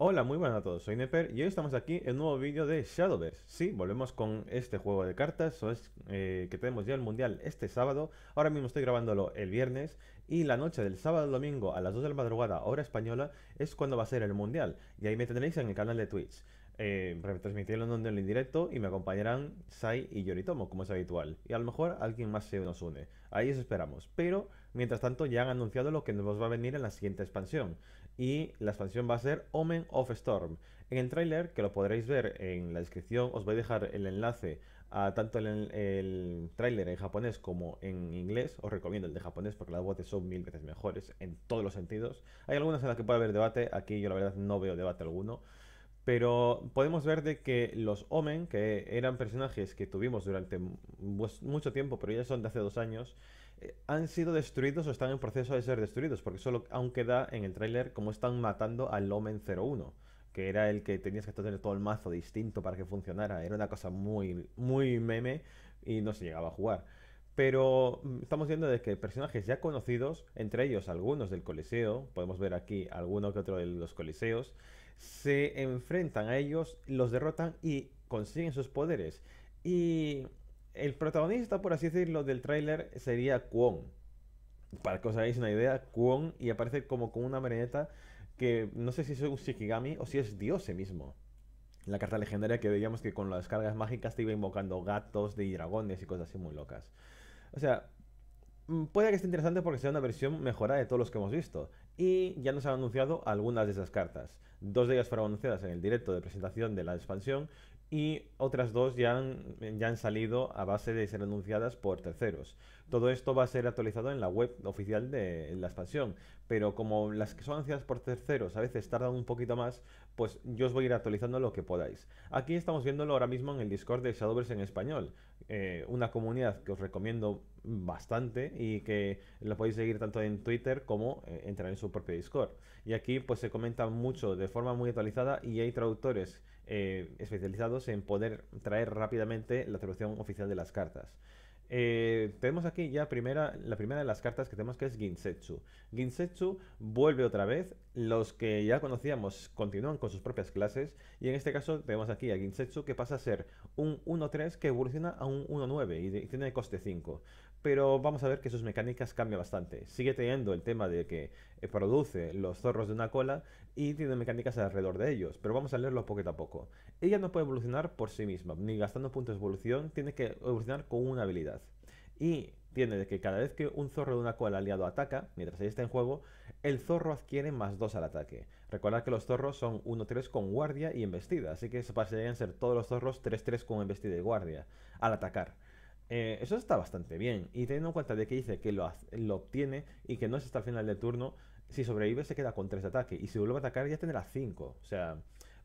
Hola, muy buenas a todos, soy Neper y hoy estamos aquí en un nuevo vídeo de Shadowverse. Sí, volvemos con este juego de cartas, eh, que tenemos ya el mundial este sábado. Ahora mismo estoy grabándolo el viernes y la noche del sábado domingo a las 2 de la madrugada, hora española, es cuando va a ser el mundial. Y ahí me tendréis en el canal de Twitch. Eh, transmitirlo en directo y me acompañarán Sai y Yoritomo, como es habitual. Y a lo mejor alguien más se nos une. Ahí os esperamos. Pero, mientras tanto, ya han anunciado lo que nos va a venir en la siguiente expansión y la expansión va a ser Omen of Storm. En el tráiler, que lo podréis ver en la descripción, os voy a dejar el enlace a tanto el, el tráiler en japonés como en inglés. Os recomiendo el de japonés porque las voces son mil veces mejores en todos los sentidos. Hay algunas en las que puede haber debate, aquí yo la verdad no veo debate alguno. Pero podemos ver de que los Omen, que eran personajes que tuvimos durante mucho tiempo, pero ya son de hace dos años, eh, han sido destruidos o están en proceso de ser destruidos, porque solo aún queda en el tráiler cómo están matando al Omen 01, que era el que tenías que tener todo el mazo distinto para que funcionara. Era una cosa muy, muy meme y no se llegaba a jugar. Pero mm, estamos viendo de que personajes ya conocidos, entre ellos algunos del Coliseo, podemos ver aquí alguno que otro de los Coliseos, se enfrentan a ellos, los derrotan y consiguen sus poderes. Y el protagonista, por así decirlo, del tráiler sería Kwon. Para que os hagáis una idea, Kwon y aparece como con una marioneta que no sé si es un Shikigami o si es Dios mismo. La carta legendaria que veíamos que con las cargas mágicas te iba invocando gatos de dragones y cosas así muy locas. O sea, Mm, puede que esté interesante porque sea una versión mejorada de todos los que hemos visto. Y ya nos han anunciado algunas de esas cartas. Dos de ellas fueron anunciadas en el directo de presentación de la expansión y otras dos ya han, ya han salido a base de ser anunciadas por terceros. Todo esto va a ser actualizado en la web oficial de la expansión, pero como las que son anunciadas por terceros a veces tardan un poquito más, pues yo os voy a ir actualizando lo que podáis. Aquí estamos viéndolo ahora mismo en el Discord de Shadowverse en español, eh, una comunidad que os recomiendo bastante y que lo podéis seguir tanto en Twitter como eh, entrar en su propio Discord. Y aquí pues se comenta mucho de forma muy actualizada y hay traductores eh, especializados en poder traer rápidamente la traducción oficial de las cartas. Eh, tenemos aquí ya primera, la primera de las cartas que tenemos que es Ginsetsu. Ginsetsu vuelve otra vez, los que ya conocíamos continúan con sus propias clases y en este caso tenemos aquí a Ginsetsu que pasa a ser un 1-3 que evoluciona a un 1-9 y, tiene coste 5 pero vamos a ver que sus mecánicas cambian bastante. Sigue teniendo el tema de que eh, produce los zorros de una cola y tiene mecánicas alrededor de ellos, pero vamos a leerlo poquito a poco. Ella no puede evolucionar por sí misma, ni gastando puntos de evolución, tiene que evolucionar con una habilidad. Y tiene de que cada vez que un zorro de una cola aliado ataca, mientras ella está en juego, el zorro adquiere más 2 al ataque. Recordad que los zorros son 1-3 con guardia y embestida, así que se pasarían a ser todos los zorros 3-3 con embestida y guardia al atacar eh, eso está bastante bien. Y teniendo en cuenta de que dice que lo, obtiene y que no es hasta el final del turno, si sobrevive se queda con 3 de ataque. Y si vuelve a atacar ya tendrá 5. O sea,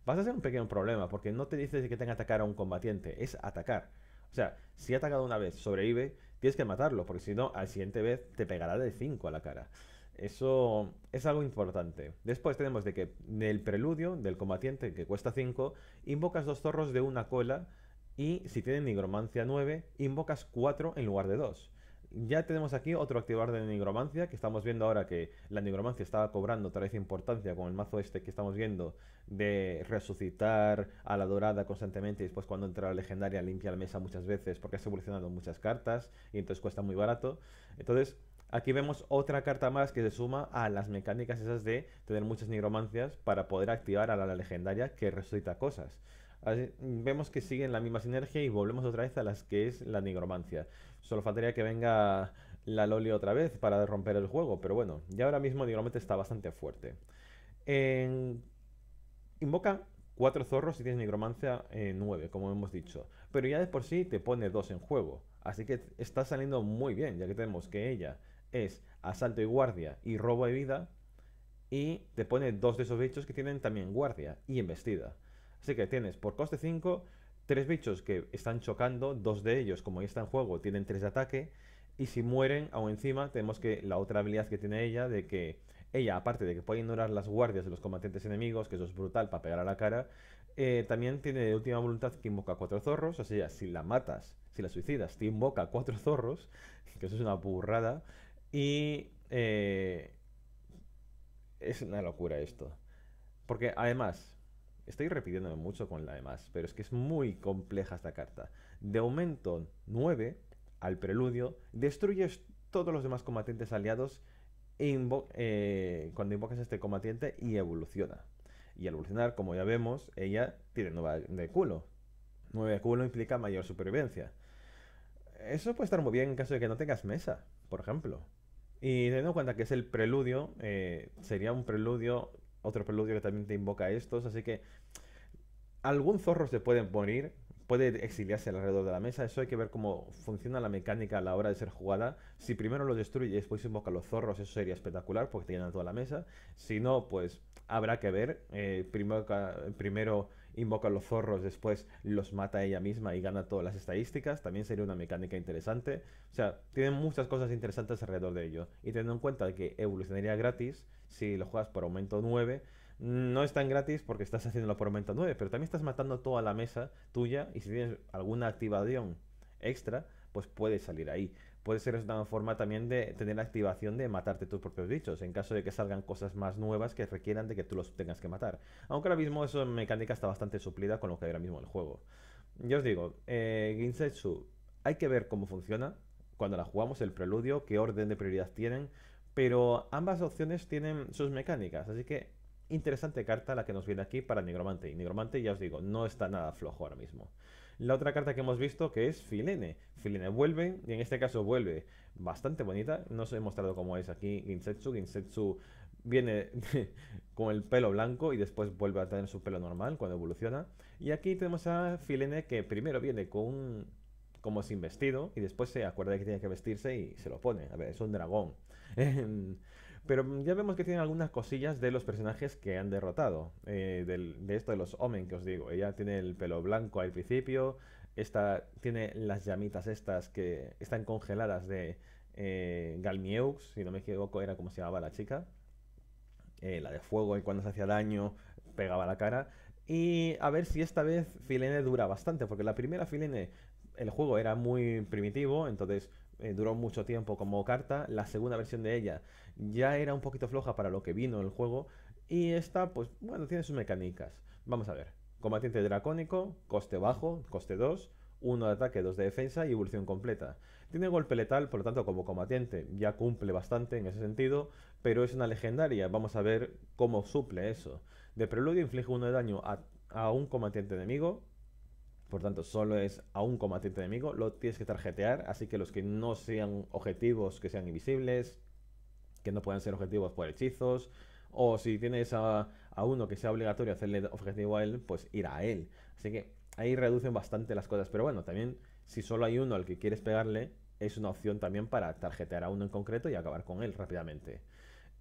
vas a ser un pequeño problema porque no te dices que tenga que atacar a un combatiente, es atacar. O sea, si ha atacado una vez, sobrevive, tienes que matarlo, porque si no, al siguiente vez te pegará de 5 a la cara. Eso es algo importante. Después tenemos de que en el preludio del combatiente, que cuesta 5, invocas dos zorros de una cola y si tiene nigromancia 9, invocas 4 en lugar de 2. Ya tenemos aquí otro activador de nigromancia, que estamos viendo ahora que la nigromancia estaba cobrando otra vez importancia con el mazo este que estamos viendo de resucitar a la dorada constantemente y después cuando entra la legendaria limpia la mesa muchas veces porque ha evolucionado muchas cartas y entonces cuesta muy barato. Entonces aquí vemos otra carta más que se suma a las mecánicas esas de tener muchas nigromancias para poder activar a la legendaria que resucita cosas vemos que siguen la misma sinergia y volvemos otra vez a las que es la nigromancia. Solo faltaría que venga la Loli otra vez para romper el juego, pero bueno, ya ahora mismo Nigromancia está bastante fuerte. Invoca cuatro zorros y tienes nigromancia 9, eh, como hemos dicho. Pero ya de por sí te pone dos en juego. Así que está saliendo muy bien, ya que tenemos que ella es asalto y guardia y robo de vida. Y te pone dos de esos bichos que tienen también guardia y embestida. Así que tienes por coste 5 tres bichos que están chocando, dos de ellos, como ya está en juego, tienen tres de ataque, y si mueren, aún encima, tenemos que la otra habilidad que tiene ella, de que ella, aparte de que puede ignorar las guardias de los combatientes enemigos, que eso es brutal para pegar a la cara, eh, también tiene de última voluntad que invoca cuatro zorros, o sea, si la matas, si la suicidas, te invoca cuatro zorros, que eso es una burrada, y eh, es una locura esto. Porque además, Estoy repitiéndome mucho con la demás, pero es que es muy compleja esta carta. De aumento 9 al preludio, destruyes todos los demás combatientes aliados eh, cuando invocas a este combatiente y evoluciona. Y al evolucionar, como ya vemos, ella tiene 9 de culo. 9 de culo implica mayor supervivencia. Eso puede estar muy bien en caso de que no tengas mesa, por ejemplo. Y teniendo en cuenta que es el preludio, eh, sería un preludio otro preludio que también te invoca a estos, así que algún zorro se pueden poner puede exiliarse alrededor de la mesa, eso hay que ver cómo funciona la mecánica a la hora de ser jugada. Si primero los destruye y después invoca a los zorros, eso sería espectacular porque te llenan toda la mesa. Si no, pues habrá que ver. Eh, primero, primero invoca a los zorros, después los mata ella misma y gana todas las estadísticas, también sería una mecánica interesante. O sea, tienen muchas cosas interesantes alrededor de ello. Y teniendo en cuenta que evolucionaría gratis, si lo juegas por aumento 9, no es tan gratis porque estás haciéndolo por aumento 9, pero también estás matando toda la mesa tuya y si tienes alguna activación extra, pues puedes salir ahí puede ser una forma también de tener la activación de matarte tus propios bichos, en caso de que salgan cosas más nuevas que requieran de que tú los tengas que matar. Aunque ahora mismo esa mecánica está bastante suplida con lo que hay ahora mismo en el juego. Yo os digo, eh, Ginsetsu, hay que ver cómo funciona cuando la jugamos, el preludio, qué orden de prioridad tienen, pero ambas opciones tienen sus mecánicas, así que interesante carta la que nos viene aquí para Nigromante. Y Nigromante, ya os digo, no está nada flojo ahora mismo la otra carta que hemos visto que es Filene. Filene vuelve, y en este caso vuelve bastante bonita. No os he mostrado cómo es aquí Ginsetsu. Ginsetsu viene con el pelo blanco y después vuelve a tener su pelo normal cuando evoluciona. Y aquí tenemos a Filene que primero viene con como sin vestido y después se acuerda de que tiene que vestirse y se lo pone. A ver, es un dragón. Pero mm, ya vemos que tiene algunas cosillas de los personajes que han derrotado. Eh, de esto de los Omen que os digo. Ella tiene el pelo blanco al principio. Esta tiene las llamitas estas que están congeladas de eh, Galmieux, si no me equivoco, era como se llamaba la chica. Eh, la de fuego y cuando se hacía daño pegaba la cara. Y a ver si esta vez Filene dura bastante, porque la primera Filene, el juego era muy primitivo, entonces eh, duró mucho tiempo como carta. La segunda versión de ella ya era un poquito floja para lo que vino el juego. Y esta, pues bueno, tiene sus mecánicas. Vamos a ver. Combatiente dracónico, coste bajo, coste 2, 1 de ataque, 2 de defensa y evolución completa. Tiene golpe letal, por lo tanto, como combatiente ya cumple bastante en ese sentido, pero es una legendaria. Vamos a ver cómo suple eso. De preludio inflige 1 de daño a un combatiente enemigo, por tanto, solo es a un combatiente enemigo, lo tienes que tarjetear, así que los que no sean objetivos, que sean invisibles, que no puedan ser objetivos por hechizos, o si tienes a, uno que sea obligatorio hacerle objetivo a él, pues ir a él. Así que ahí reducen bastante las cosas, pero bueno, también si solo hay uno al que quieres pegarle, es una opción también para tarjetear a uno en concreto y acabar con él rápidamente.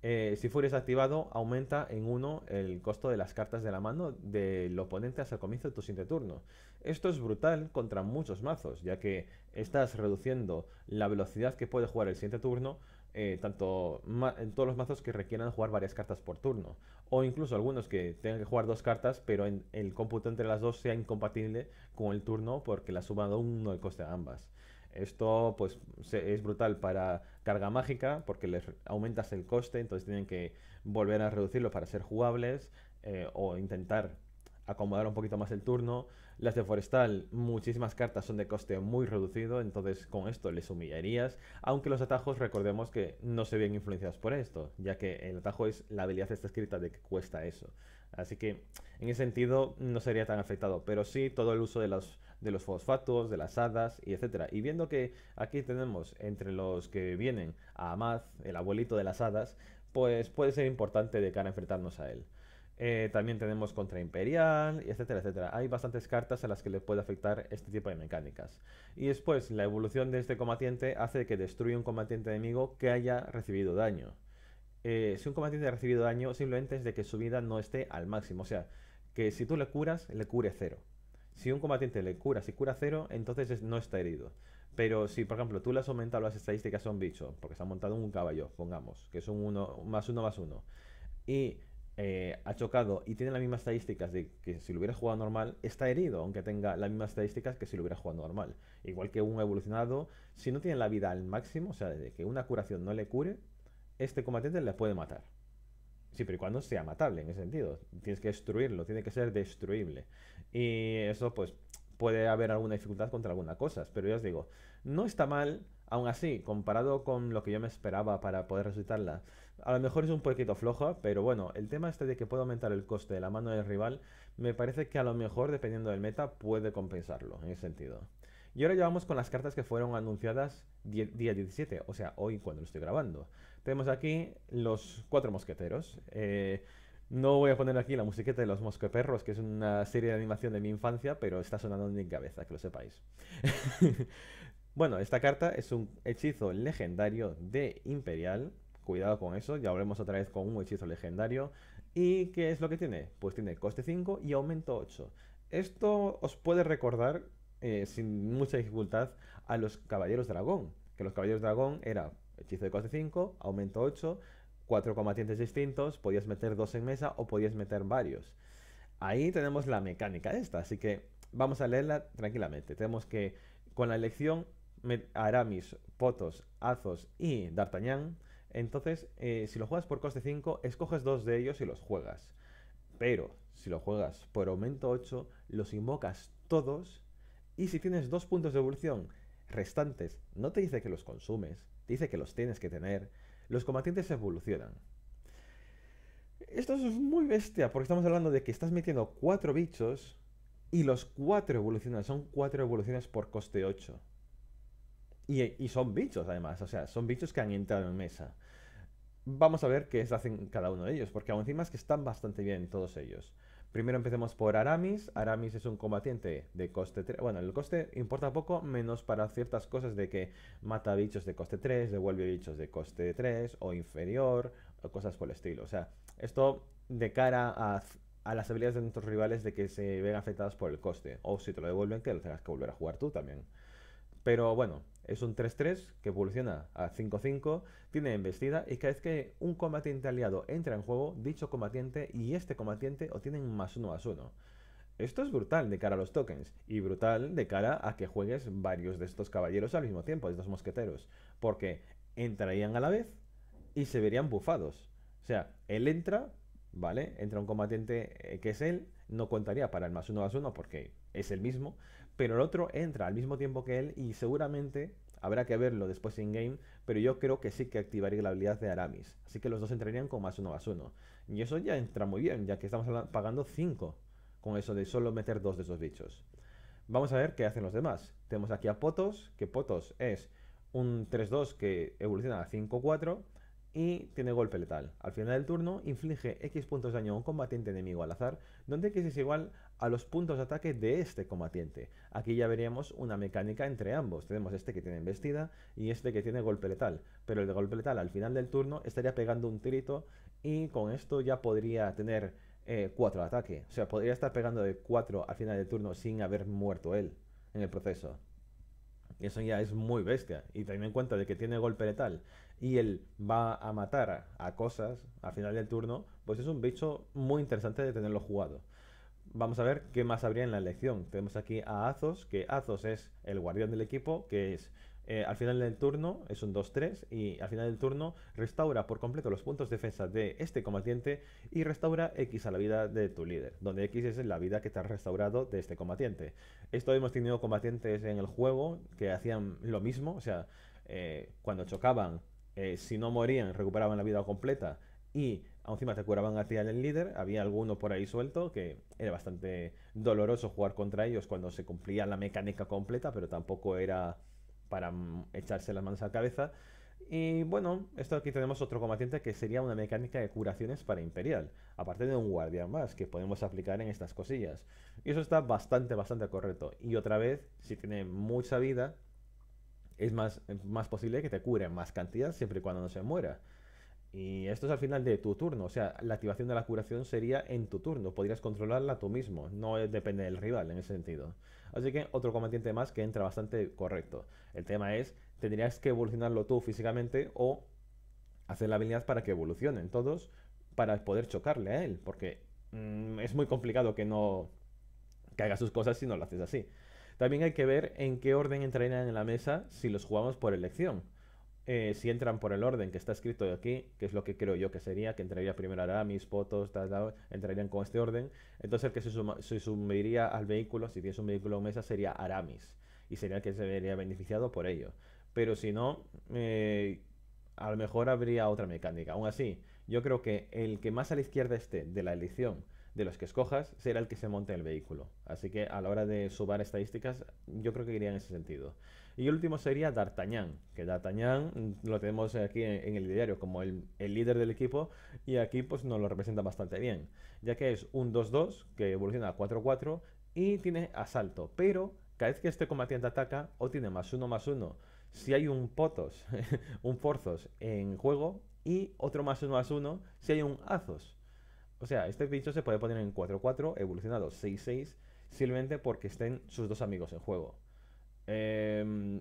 Eh, si fueres activado, aumenta en uno el costo de las cartas de la mano del oponente hasta el comienzo de tu siguiente turno. Esto es brutal contra muchos mazos, ya que estás reduciendo la velocidad que puede jugar el siguiente turno, eh, tanto en todos los mazos que requieran jugar varias cartas por turno, o incluso algunos que tengan que jugar dos cartas, pero el cómputo entre las dos sea incompatible con el turno porque la suma de uno el coste a ambas. Esto pues es brutal para carga mágica porque les aumentas el coste, entonces tienen que volver a reducirlo para ser jugables eh, o intentar acomodar un poquito más el turno. Las de Forestal, muchísimas cartas son de coste muy reducido, entonces con esto les humillarías. Aunque los atajos, recordemos que no se ven influenciados por esto, ya que el atajo es la habilidad está escrita de que cuesta eso. Así que en ese sentido no sería tan afectado, pero sí todo el uso de los, de los fosfatos, de las hadas y etcétera. Y viendo que aquí tenemos entre los que vienen a Amaz, el abuelito de las hadas, pues puede ser importante de cara a enfrentarnos a él. Eh, también tenemos contra Imperial, etcétera, etcétera. Hay bastantes cartas a las que le puede afectar este tipo de mecánicas. Y después, la evolución de este combatiente hace que destruya un combatiente enemigo que haya recibido daño. Eh, si un combatiente ha recibido daño, simplemente es de que su vida no esté al máximo. O sea, que si tú le curas, le cure cero. Si un combatiente le cura, si cura cero, entonces no está herido. Pero si, por ejemplo, tú le has aumentado las estadísticas a un bicho, porque se ha montado un caballo, pongamos, que es un 1 más uno más uno, y eh, ha chocado y tiene las mismas estadísticas de que si lo hubiera jugado normal, está herido, aunque tenga las mismas estadísticas que si lo hubiera jugado normal. Igual que un evolucionado, si no tiene la vida al máximo, o sea, de que una curación no le cure, este combatiente le puede matar. Siempre y cuando sea matable, en ese sentido. Tienes que destruirlo, tiene que ser destruible. Y eso, pues, puede haber alguna dificultad contra algunas cosas. Pero ya os digo, no está mal, aún así, comparado con lo que yo me esperaba para poder resucitarla. A lo mejor es un poquito floja, pero bueno, el tema este de que puedo aumentar el coste de la mano del rival, me parece que a lo mejor, dependiendo del meta, puede compensarlo, en ese sentido. Y ahora ya vamos con las cartas que fueron anunciadas día 17, o sea, hoy cuando lo estoy grabando. Tenemos aquí los cuatro mosqueteros. Eh, no voy a poner aquí la musiqueta de los mosqueteros que es una serie de animación de mi infancia, pero está sonando en mi cabeza, que lo sepáis. bueno, esta carta es un hechizo legendario de Imperial Cuidado con eso, ya volvemos otra vez con un hechizo legendario. ¿Y qué es lo que tiene? Pues tiene coste 5 y aumento 8. Esto os puede recordar, eh, sin mucha dificultad, a los Caballeros Dragón. Que los Caballeros Dragón era hechizo de coste 5, aumento 8, 4 combatientes distintos, podías meter dos en mesa o podías meter varios. Ahí tenemos la mecánica esta, así que vamos a leerla tranquilamente. Tenemos que con la elección Aramis, Potos, Azos y D'Artagnan entonces, eh, si lo juegas por coste 5, escoges dos de ellos y los juegas. Pero si lo juegas por aumento 8, los invocas todos. Y si tienes dos puntos de evolución restantes, no te dice que los consumes, te dice que los tienes que tener. Los combatientes evolucionan. Esto es muy bestia, porque estamos hablando de que estás metiendo cuatro bichos y los cuatro evolucionan. Son cuatro evoluciones por coste 8. Y, y, son bichos, además. O sea, son bichos que han entrado en mesa vamos a ver qué hacen cada uno de ellos, porque aún encima es que están bastante bien todos ellos. Primero empecemos por Aramis. Aramis es un combatiente de coste 3. Bueno, el coste importa poco, menos para ciertas cosas de que mata bichos de coste 3, devuelve bichos de coste 3 o inferior, o cosas por el estilo. O sea, esto de cara a, a las habilidades de nuestros rivales de que se ven afectadas por el coste. O si te lo devuelven, que lo tengas que volver a jugar tú también. Pero bueno, es un 3-3 que evoluciona a 5-5, tiene embestida y cada vez que un combatiente aliado entra en juego, dicho combatiente y este combatiente obtienen más uno a uno. Esto es brutal de cara a los tokens y brutal de cara a que juegues varios de estos caballeros al mismo tiempo, de estos mosqueteros, porque entrarían a la vez y se verían bufados. O sea, él entra, ¿vale? Entra un combatiente eh, que es él, no contaría para el más uno más uno porque es el mismo, pero el otro entra al mismo tiempo que él y seguramente habrá que verlo después en game, pero yo creo que sí que activaría la habilidad de Aramis. Así que los dos entrarían con más uno más uno. Y eso ya entra muy bien, ya que estamos pagando 5 con eso de solo meter dos de esos bichos. Vamos a ver qué hacen los demás. Tenemos aquí a Potos, que Potos es un 3-2 que evoluciona a 5-4 y tiene golpe letal. Al final del turno inflige X puntos de daño a un combatiente enemigo al azar, donde X es igual a los puntos de ataque de este combatiente. Aquí ya veríamos una mecánica entre ambos. Tenemos este que tiene embestida y este que tiene golpe letal. Pero el de golpe letal al final del turno estaría pegando un tirito y con esto ya podría tener 4 eh, ataque. O sea, podría estar pegando de 4 al final del turno sin haber muerto él en el proceso. Y eso ya es muy bestia. Y teniendo en cuenta de que tiene golpe letal y él va a matar a cosas al final del turno, pues es un bicho muy interesante de tenerlo jugado. Vamos a ver qué más habría en la elección. Tenemos aquí a Azos, que Azos es el guardián del equipo, que es eh, al final del turno, es un 2-3, y al final del turno restaura por completo los puntos de defensa de este combatiente y restaura X a la vida de tu líder, donde X es la vida que te has restaurado de este combatiente. Esto hemos tenido combatientes en el juego que hacían lo mismo, o sea, eh, cuando chocaban eh, si no morían, recuperaban la vida completa y encima te curaban a ti al líder. Había alguno por ahí suelto que era bastante doloroso jugar contra ellos cuando se cumplía la mecánica completa, pero tampoco era para mm, echarse las manos a la cabeza. Y bueno, esto aquí tenemos otro combatiente que sería una mecánica de curaciones para Imperial, aparte de un guardián más que podemos aplicar en estas cosillas. Y eso está bastante, bastante correcto. Y otra vez, si tiene mucha vida, es más, más posible que te cure más cantidad siempre y cuando no se muera. Y esto es al final de tu turno, o sea, la activación de la curación sería en tu turno, podrías controlarla tú mismo, no depende del rival en ese sentido. Así que otro combatiente más que entra bastante correcto. El tema es, tendrías que evolucionarlo tú físicamente o hacer la habilidad para que evolucionen todos para poder chocarle a él, porque mm, es muy complicado que no que haga sus cosas si no lo haces así. También hay que ver en qué orden entrarían en la mesa si los jugamos por elección. Eh, si entran por el orden que está escrito aquí, que es lo que creo yo que sería, que entraría primero Aramis, Potos, tal, entrarían con este orden. Entonces el que se, suma, al vehículo, si tiene un vehículo en mesa, sería Aramis. Y sería el que se vería beneficiado por ello. Pero si no, eh, a lo mejor habría otra mecánica. Aún así, yo creo que el que más a la izquierda esté de la elección de los que escojas será el que se monte el vehículo. Así que a la hora de subar estadísticas, yo creo que iría en ese sentido. Y el último sería D'Artagnan, que D'Artagnan lo tenemos aquí en, el diario como el, líder del equipo y aquí pues nos lo representa bastante bien, ya que es un 2-2 que evoluciona a 4-4 y tiene asalto, pero cada vez que este combatiente ataca o tiene más uno más uno si hay un potos, un forzos en juego y otro más uno más uno si hay un azos. O sea, este bicho se puede poner en 4-4, evolucionado 6-6, simplemente porque estén sus dos amigos en juego. Em,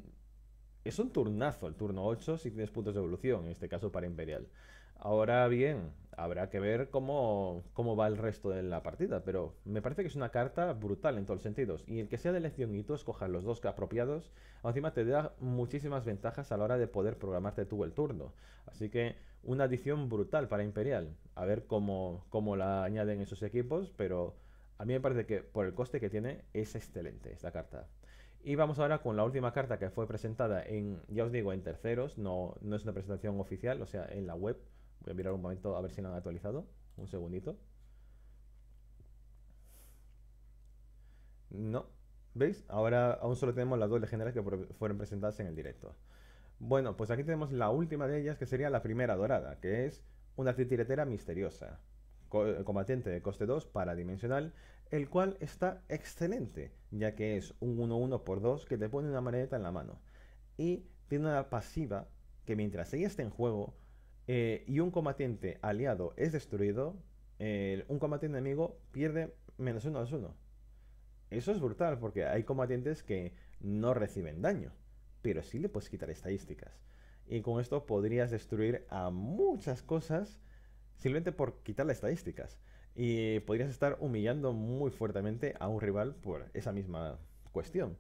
es un turnazo el turno 8 si tienes puntos de evolución, en este caso para Imperial. Ahora bien, habrá que ver cómo, cómo va el resto de la partida, pero me parece que es una carta brutal en todos los sentidos. Y el que sea de elección y escojas los dos apropiados, encima te da muchísimas ventajas a la hora de poder programarte tú el turno. Así que una adición brutal para Imperial. A ver cómo, la añaden esos equipos, pero a mí me parece que por el coste que tiene es excelente esta carta. Y vamos ahora con la última carta que fue presentada en, ya os digo, en terceros, no, no es una presentación oficial, o sea, en la web. Voy a mirar un momento a ver si la han actualizado. Un segundito. No, ¿veis? Ahora aún solo tenemos las dos legendarias que fueron presentadas en el directo. Bueno, pues aquí tenemos la última de ellas, que sería la primera dorada, que es una titiretera misteriosa, combatiente de coste 2 paradimensional, el cual está excelente, ya que es un 1-1 por 2 que te pone una maneta en la mano. Y tiene una pasiva que mientras ella esté en juego eh, y un combatiente aliado es destruido, un combatiente enemigo pierde menos uno a uno. Eso es brutal, porque hay combatientes que no reciben daño pero sí le puedes quitar estadísticas. Y con esto podrías destruir a muchas cosas simplemente por quitarle estadísticas. Y podrías estar humillando muy fuertemente a un rival por esa misma cuestión.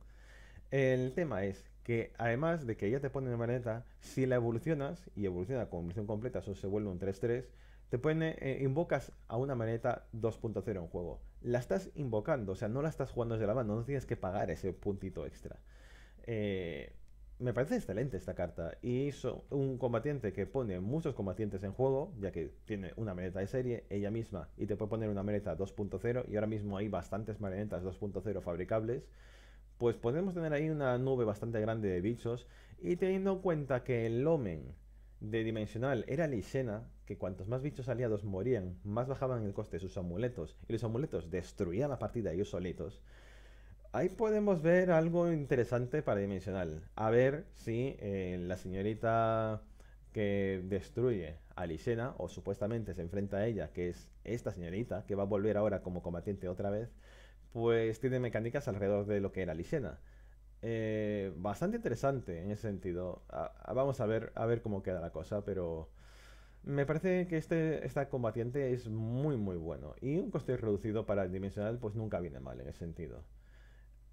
El tema es que además de que ya te pone una maneta, si la evolucionas y evoluciona con evolución completa, eso se vuelve un 3-3, te pone, eh, invocas a una maneta 2.0 en juego. La estás invocando, o sea, no la estás jugando desde la mano, no tienes que pagar ese puntito extra. Eh, me parece excelente esta carta. Y es un combatiente que pone muchos combatientes en juego, ya que tiene una mereta de serie, ella misma, y te puede poner una mereta 2.0, y ahora mismo hay bastantes marionetas 2.0 fabricables. Pues podemos tener ahí una nube bastante grande de bichos, y teniendo en cuenta que el Lomen de Dimensional era Lishena, que cuantos más bichos aliados morían, más bajaban el coste de sus amuletos, y los amuletos destruían la partida ellos solitos ahí podemos ver algo interesante para dimensional. A ver si eh, la señorita que destruye a Lisena, o supuestamente se enfrenta a ella, que es esta señorita, que va a volver ahora como combatiente otra vez, pues tiene mecánicas alrededor de lo que era Lisena. Eh, bastante interesante en ese sentido. vamos a ver, a ver cómo queda la cosa, pero me parece que este, esta combatiente es muy, muy bueno. Y un coste reducido para el dimensional, pues nunca viene mal en ese sentido.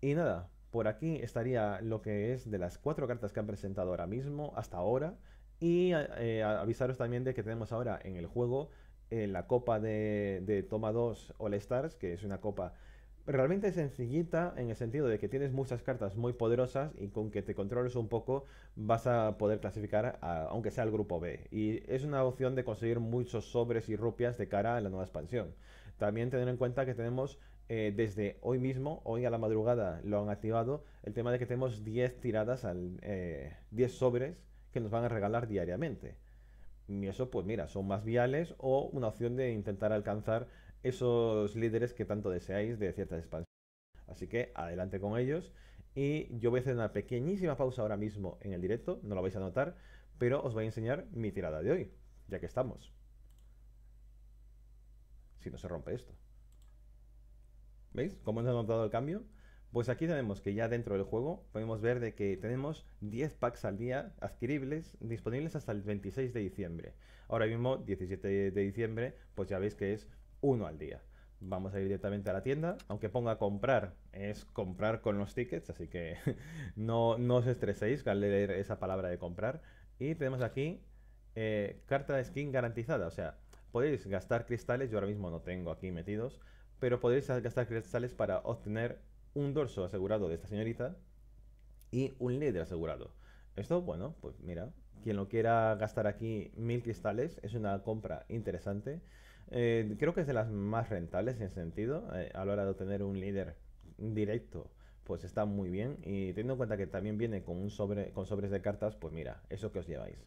Y nada, por aquí estaría lo que es de las cuatro cartas que han presentado ahora mismo, hasta ahora. Y eh, avisaros también de que tenemos ahora en el juego eh, la copa de, Toma 2 All Stars, que es una copa realmente sencillita en el sentido de que tienes muchas cartas muy poderosas y con que te controles un poco vas a poder clasificar aunque sea el grupo B. Y es una opción de conseguir muchos sobres y rupias de cara a la nueva expansión. También tener en cuenta que tenemos eh, desde hoy mismo, hoy a la madrugada lo han activado, el tema de que tenemos 10 tiradas, al, 10 eh, sobres que nos van a regalar diariamente. Y eso, pues mira, son más viales o una opción de intentar alcanzar esos líderes que tanto deseáis de ciertas expansiones. Así que adelante con ellos. Y yo voy a hacer una pequeñísima pausa ahora mismo en el directo, no lo vais a notar, pero os voy a enseñar mi tirada de hoy, ya que estamos. Si no se rompe esto. ¿Veis cómo nos hemos notado el cambio? Pues aquí tenemos que ya dentro del juego podemos ver de que tenemos 10 packs al día adquiribles disponibles hasta el 26 de diciembre. Ahora mismo, 17 de diciembre, pues ya veis que es uno al día. Vamos a ir directamente a la tienda, aunque ponga comprar, es comprar con los tickets, así que no, no os estreséis al leer esa palabra de comprar. Y tenemos aquí eh, carta de skin garantizada, o sea, podéis gastar cristales, yo ahora mismo no tengo aquí metidos, pero podéis gastar cristales para obtener un dorso asegurado de esta señorita y un líder asegurado. Esto, bueno, pues mira, quien lo quiera gastar aquí mil cristales es una compra interesante. Eh, creo que es de las más rentables en sentido. Eh, a la hora de obtener un líder directo, pues está muy bien. Y teniendo en cuenta que también viene con, un sobre, con sobres de cartas, pues mira, eso que os lleváis.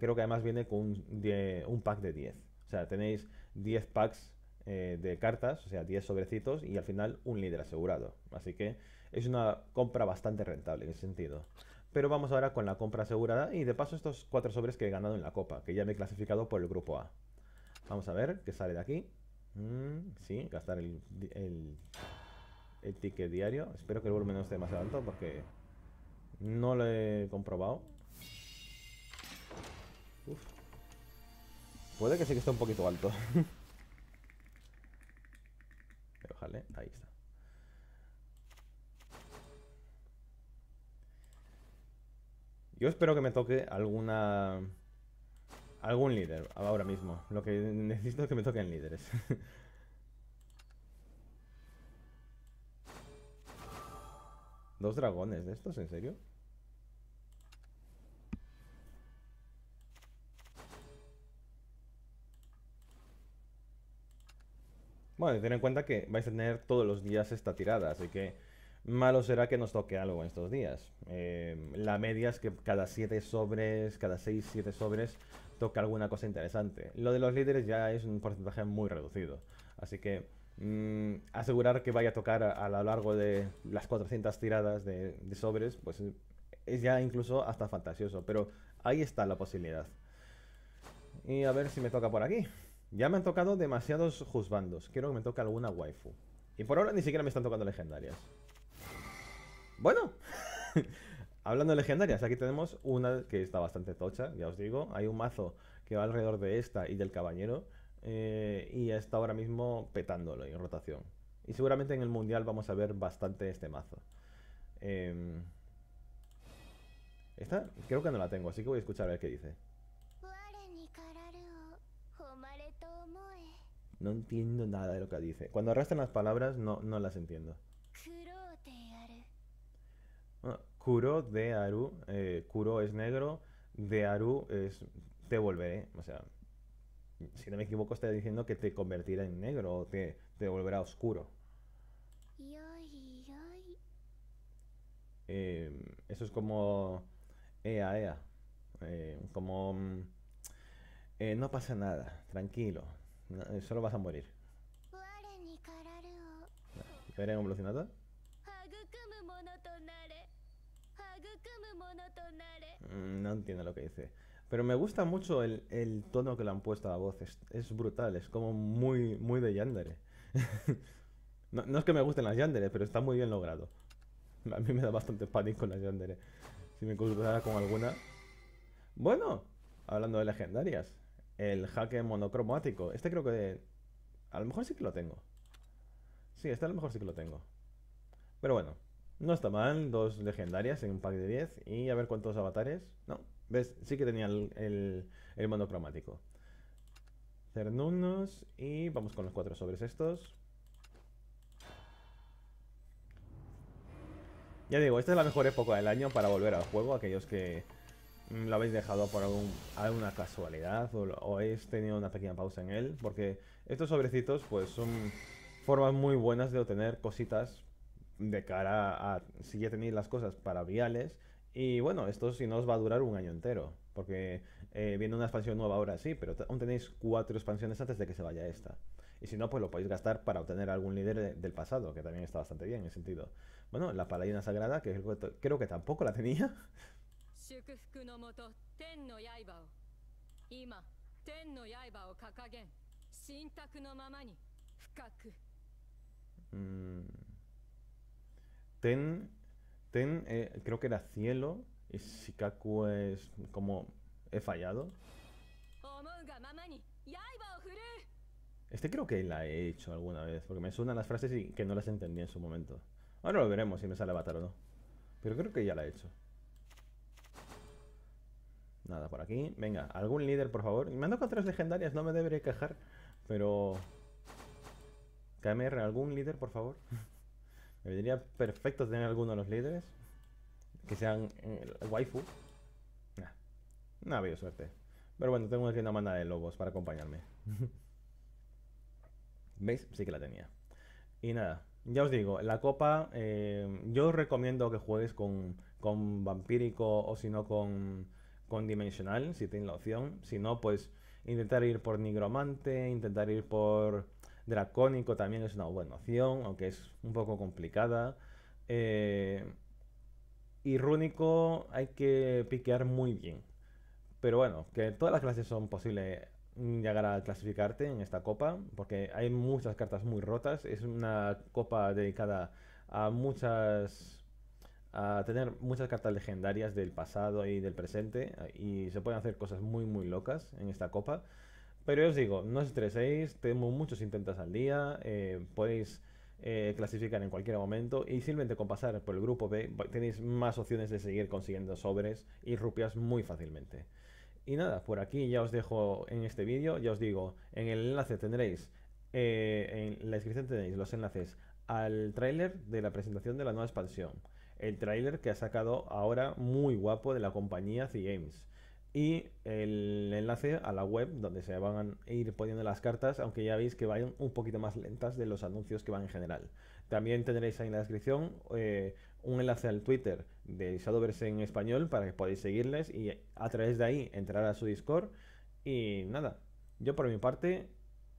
creo que además viene con un, un pack de 10. O sea, tenéis 10 packs eh, de cartas, o sea, 10 sobrecitos y al final un líder asegurado. Así que es una compra bastante rentable en ese sentido. Pero vamos ahora con la compra asegurada y de paso estos 4 sobres que he ganado en la copa, que ya me he clasificado por el grupo A. Vamos a ver qué sale de aquí. Mm, sí, gastar el, el, ticket diario. Espero que el volumen no esté más alto porque no lo he comprobado. Puede que sí que esté un poquito alto. Ahí está. Yo espero que me toque alguna... Algún líder ahora mismo. Lo que necesito es que me toquen líderes. ¿Dos dragones de estos? ¿En serio? Bueno, ten en cuenta que vais a tener todos los días esta tirada, así que malo será que nos toque algo en estos días. Eh, la media es que cada 7 sobres, cada 6, 7 sobres, toca alguna cosa interesante. Lo de los líderes ya es un porcentaje muy reducido, así que mm, asegurar que vaya a tocar a, lo largo de las 400 tiradas de sobres, pues es ya incluso hasta fantasioso, pero ahí está la posibilidad. Y a ver si me toca por aquí. Ya me han tocado demasiados juzbandos. Quiero que me toque alguna waifu. Y por ahora ni siquiera me están tocando legendarias. Bueno. Hablando de legendarias, aquí tenemos una que está bastante tocha, ya os digo. Hay un mazo que va alrededor de esta y del caballero. Eh, y está ahora mismo petándolo en rotación. Y seguramente en el mundial vamos a ver bastante este mazo. Em, esta creo que no la tengo, así que voy a escuchar a ver qué dice. No entiendo nada de lo que dice. Cuando arrastran las palabras, no, no las entiendo. kuro de Aru. Ah, eh, kuro es negro. De Aru es te volveré. O sea, si no me equivoco, está diciendo que te convertirá en negro o te, volverá oscuro. Em, eso es como. Ea, ea. Em, como. Mm, eh, no pasa nada, tranquilo eh, solo vas a morir. Mm, no entiendo lo que dice. Pero me gusta mucho el, tono que le han puesto a la voz. Es, brutal, es como muy, muy de Yandere. no, no, es que me gusten las Yandere, pero está muy bien logrado. A mí me da bastante pánico las Yandere. Si me cruzara con alguna. Bueno, hablando de legendarias el jaque monocromático. Este creo que... A lo mejor sí que lo tengo. Sí, este a lo mejor sí que lo tengo. Pero bueno, no está mal. Dos legendarias en un pack de 10. Y a ver cuántos avatares. No, ves, sí que tenía el, monocromático. Cernunos. Y vamos con los cuatro sobres estos. Ya digo, esta es la mejor época del año para volver al juego. Aquellos que lo habéis dejado por algún, alguna casualidad o, habéis tenido una pequeña pausa en él, porque estos sobrecitos pues son formas muy buenas de obtener cositas de cara a si ya tenéis las cosas para viales. Y bueno, esto si no os va a durar un año entero, porque eh, viene una expansión nueva ahora sí, pero aún tenéis cuatro expansiones antes de que se vaya esta. Y si no, pues lo podéis gastar para obtener algún líder del pasado, que también está bastante bien en ese sentido. Bueno, la paladina sagrada, que, creo que tampoco la tenía, Ten, ten eh, creo que era cielo y Shikaku es como he fallado. Este creo que la he hecho alguna vez, porque me suenan las frases y que no las entendí en su momento. Ahora lo veremos si me sale avatar o no. Pero creo que ya la he hecho. Nada por aquí. Venga, algún líder, por favor. Me mando con tres legendarias, no me debería quejar. Pero... KMR, ¿algún líder, por favor? me vendría perfecto tener alguno de los líderes. Que sean eh, waifu. Nah. No ha suerte. Pero bueno, tengo aquí una banda de lobos para acompañarme. ¿Veis? Sí que la tenía. Y nada, ya os digo, la copa eh, yo os recomiendo que juegues con, con vampírico o si no con Dimensional, si tienes la opción. Si no, pues intentar ir por Nigromante, intentar ir por Dracónico también es una buena opción, aunque es un poco complicada. Eh, y Rúnico hay que piquear muy bien. Pero bueno, que todas las clases son posibles llegar a clasificarte en esta copa, porque hay muchas cartas muy rotas. Es una copa dedicada a muchas a tener muchas cartas legendarias del pasado y del presente eh, y se pueden hacer cosas muy muy locas en esta copa. Pero yo os digo, no os estreséis, tenemos muchos intentos al día, eh, podéis eh, clasificar en cualquier momento y simplemente con pasar por el grupo B tenéis más opciones de seguir consiguiendo sobres y rupias muy fácilmente. Y nada, por aquí ya os dejo en este vídeo, ya os digo, en el enlace tendréis, en la descripción tenéis los enlaces al tráiler de la presentación de la nueva expansión, el tráiler que ha sacado ahora muy guapo de la compañía The Games. Y el enlace a la web donde se van a ir poniendo las cartas, aunque ya veis que vayan un poquito más lentas de los anuncios que van en general. También tendréis ahí en la descripción eh, un enlace al Twitter de Shadowverse en español para que podáis seguirles y a través de ahí entrar a su Discord. Y nada, yo por mi parte,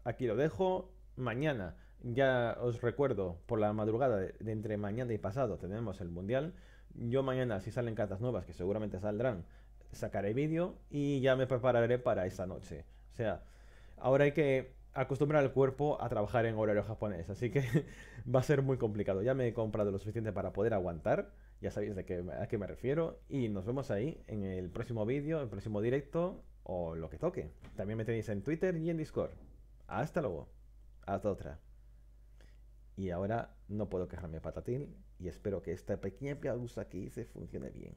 aquí lo dejo. Mañana ya os recuerdo, por la madrugada de entre mañana y pasado tenemos el Mundial. Yo mañana, si salen cartas nuevas, que seguramente saldrán, sacaré vídeo y ya me prepararé para esa noche. O sea, ahora hay que acostumbrar al cuerpo a trabajar en horario japonés, así que va a ser muy complicado. Ya me he comprado lo suficiente para poder aguantar, ya sabéis de a qué me refiero, y nos vemos ahí en el próximo vídeo, el próximo directo o lo que toque. También me tenéis en Twitter y en Discord. Hasta luego. Hasta otra. Y ahora no puedo quejarme patatín y espero que esta pequeña piadusa que hice funcione bien.